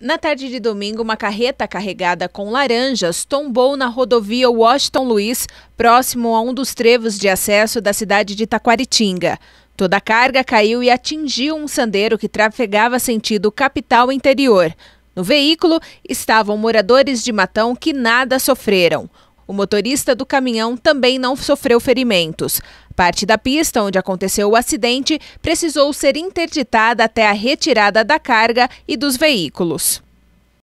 Na tarde de domingo, uma carreta carregada com laranjas tombou na rodovia Washington Luiz, próximo a um dos trevos de acesso da cidade de Taquaritinga. Toda a carga caiu e atingiu um sandeiro que trafegava sentido capital interior. No veículo estavam moradores de Matão que nada sofreram. O motorista do caminhão também não sofreu ferimentos. Parte da pista onde aconteceu o acidente precisou ser interditada até a retirada da carga e dos veículos.